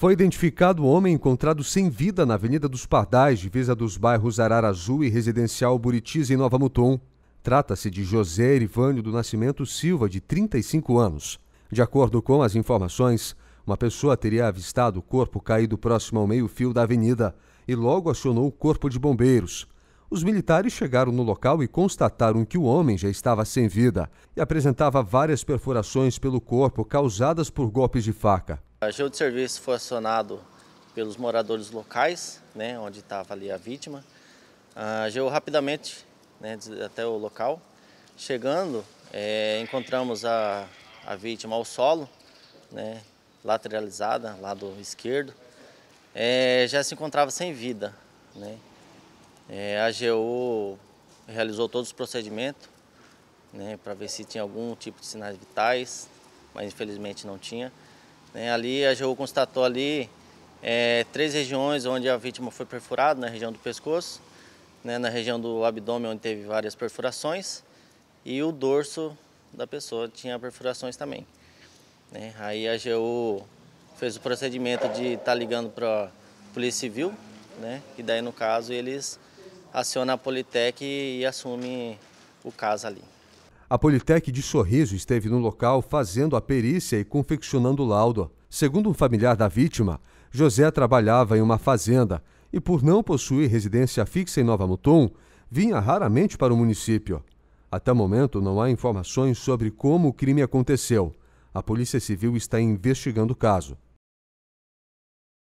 Foi identificado o homem encontrado sem vida na Avenida dos Pardais, divisa dos bairros Arara Azul e Residencial Buritis, em Nova Mutum. Trata-se de José Erivânio do Nascimento Silva, de 35 anos. De acordo com as informações, uma pessoa teria avistado o corpo caído próximo ao meio-fio da avenida e logo acionou o corpo de bombeiros. Os militares chegaram no local e constataram que o homem já estava sem vida e apresentava várias perfurações pelo corpo causadas por golpes de faca. A geo de serviço foi acionado pelos moradores locais, né, onde estava ali a vítima. A geo rapidamente né, até o local. Chegando, é, encontramos a, a vítima ao solo, né, lateralizada, lado esquerdo. É, já se encontrava sem vida. Né? É, a AGU realizou todos os procedimentos né, para ver se tinha algum tipo de sinais vitais, mas infelizmente não tinha. Né? Ali a AGU constatou ali é, três regiões onde a vítima foi perfurada, na região do pescoço, né? na região do abdômen onde teve várias perfurações e o dorso da pessoa tinha perfurações também. Né? Aí a AGU fez o procedimento de estar tá ligando para a Polícia Civil, né? e daí no caso eles acionam a Politec e, e assumem o caso ali. A Politec de Sorriso esteve no local fazendo a perícia e confeccionando o laudo. Segundo um familiar da vítima, José trabalhava em uma fazenda e, por não possuir residência fixa em Nova Mutum, vinha raramente para o município. Até o momento, não há informações sobre como o crime aconteceu. A Polícia Civil está investigando o caso.